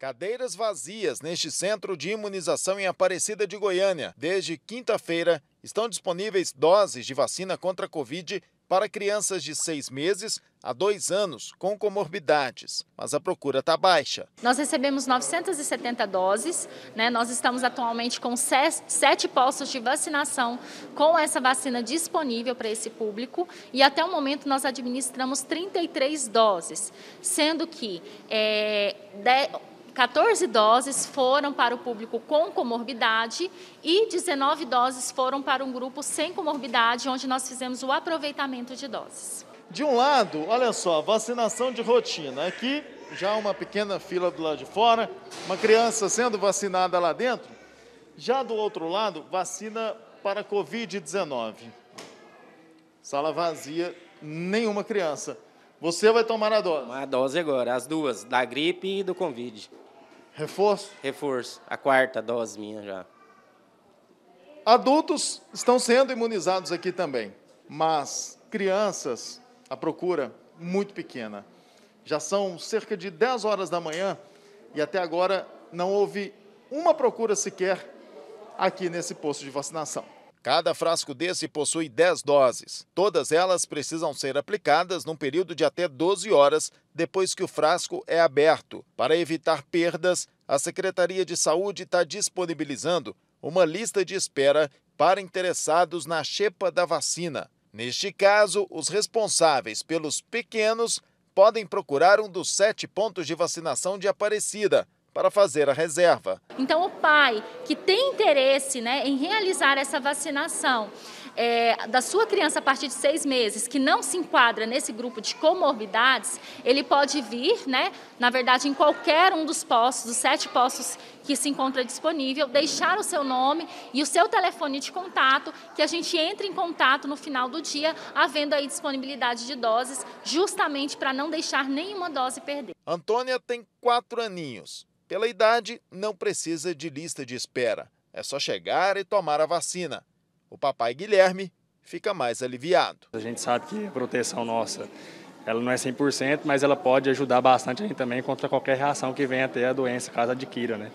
Cadeiras vazias neste centro de imunização em Aparecida de Goiânia. Desde quinta-feira, estão disponíveis doses de vacina contra a Covid para crianças de seis meses a dois anos com comorbidades, mas a procura está baixa. Nós recebemos 970 doses, né? nós estamos atualmente com sete postos de vacinação com essa vacina disponível para esse público e até o momento nós administramos 33 doses, sendo que é, 14 doses foram para o público com comorbidade e 19 doses foram para um grupo sem comorbidade, onde nós fizemos o aproveitamento de doses. De um lado, olha só, vacinação de rotina. Aqui já uma pequena fila do lado de fora, uma criança sendo vacinada lá dentro. Já do outro lado, vacina para Covid-19. Sala vazia, nenhuma criança. Você vai tomar a dose? Uma dose agora, as duas, da gripe e do Covid. Reforço? Reforço, a quarta dose minha já. Adultos estão sendo imunizados aqui também, mas crianças, a procura muito pequena. Já são cerca de 10 horas da manhã e até agora não houve uma procura sequer aqui nesse posto de vacinação. Cada frasco desse possui 10 doses. Todas elas precisam ser aplicadas num período de até 12 horas depois que o frasco é aberto. Para evitar perdas, a Secretaria de Saúde está disponibilizando uma lista de espera para interessados na chepa da vacina. Neste caso, os responsáveis pelos pequenos podem procurar um dos sete pontos de vacinação de Aparecida para fazer a reserva. Então, o pai que tem interesse né, em realizar essa vacinação é, da sua criança a partir de seis meses, que não se enquadra nesse grupo de comorbidades, ele pode vir, né, na verdade, em qualquer um dos postos, dos sete postos que se encontra disponível, deixar o seu nome e o seu telefone de contato, que a gente entre em contato no final do dia, havendo aí disponibilidade de doses, justamente para não deixar nenhuma dose perder. Antônia tem quatro aninhos. Pela idade, não precisa de lista de espera. É só chegar e tomar a vacina. O papai Guilherme fica mais aliviado. A gente sabe que a proteção nossa ela não é 100%, mas ela pode ajudar bastante a gente também contra qualquer reação que venha até a doença, caso adquira, né?